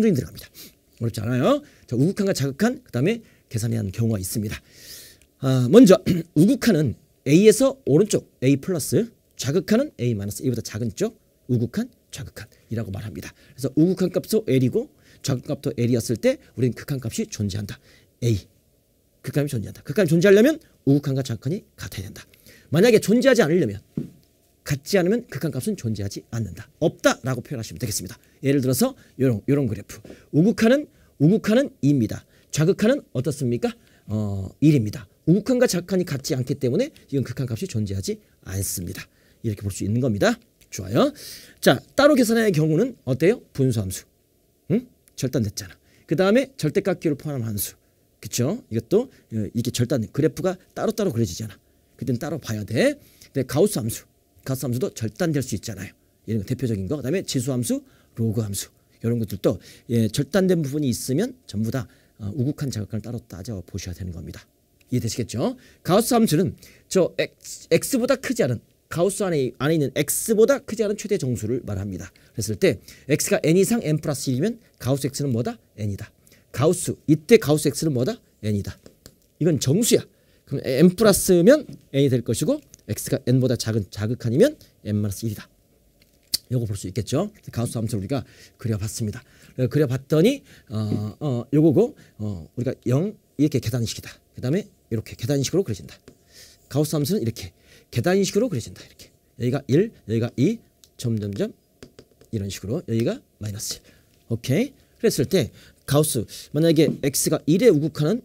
상조인 들어갑니다. 어렵지 않아요. 자, 우극한과 자극한 그다음에 계산해야 하는 경우가 있습니다. 아, 먼저 우국한은 A에서 오른쪽 A 플러스 자극한은 A 마이너스 A보다 작은 쪽 우국한 자극한이라고 말합니다. 그래서 우국한 값도 L이고 자극 값도 L이었을 때 우리는 극한 값이 존재한다. A 극한이 존재한다. 극한이 존재하려면 우국한과 자극한이 같아야 된다. 만약에 존재하지 않으려면 같지 않으면 극한값은 존재하지 않는다. 없다라고 표현하시면 되겠습니다. 예를 들어서 요런 이런 그래프. 우극한은 우극한은 2입니다. 좌극한은 어떻습니까? 어, 1입니다. 우극한과 좌극한이 같지 않기 때문에 이건 극한값이 존재하지 않습니다. 이렇게 볼 수 있는 겁니다. 좋아요. 자, 따로 계산의 경우는 어때요? 분수함수. 응? 절단됐잖아. 그 다음에 절대값기를 포함한 함수. 그쵸? 이것도 어, 이게 절단 그래프가 따로따로 그려지잖아. 그땐 따로 봐야 돼. 근데 가우스 함수. 가스 함수도 절단될 수 있잖아요. 이런 거 대표적인 거. 그다음에 지수 함수, 로그 함수 이런 것들도 예, 절단된 부분이 있으면 전부 다 어, 우국한 자극관을 따로 따져 보셔야 되는 겁니다. 이해되시겠죠? 가우스 함수는 저 x, 보다 크지 않은 가우스 안에, 안에 있는 x보다 크지 않은 최대 정수를 말합니다. 그랬을 때 x가 n 이상 n 플러스 1이면 가우스 x는 뭐다? n이다. 가우스 이때 가우스 x는 뭐다? n이다. 이건 정수야. 그럼 n 플러스면 n이 될 것이고 x가 n보다 작은 자극한이면 n-1이다. 요거 볼 수 있겠죠. 가우스 함수 우리가 그려봤습니다. 그려봤더니 어, 어, 요거고 어, 우리가 0 이렇게 계단식이다. 그 다음에 이렇게 계단식으로 그려진다. 가우스 함수는 이렇게 계단식으로 그려진다. 이렇게 여기가 1, 여기가 2, 점점점 이런 식으로 여기가 마이너스 1. 오케이. 그랬을 때 가우스 만약에 x가 1에 우극하는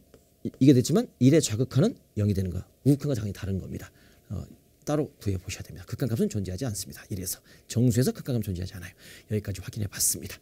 이게 됐지만 1에 좌극하는 0이 되는 거 우극한과 당연히 다른 겁니다. 어, 따로 구해 보셔야 됩니다. 극한값은 존재하지 않습니다. 이래서 정수에서 극한값 존재하지 않아요. 여기까지 확인해 봤습니다.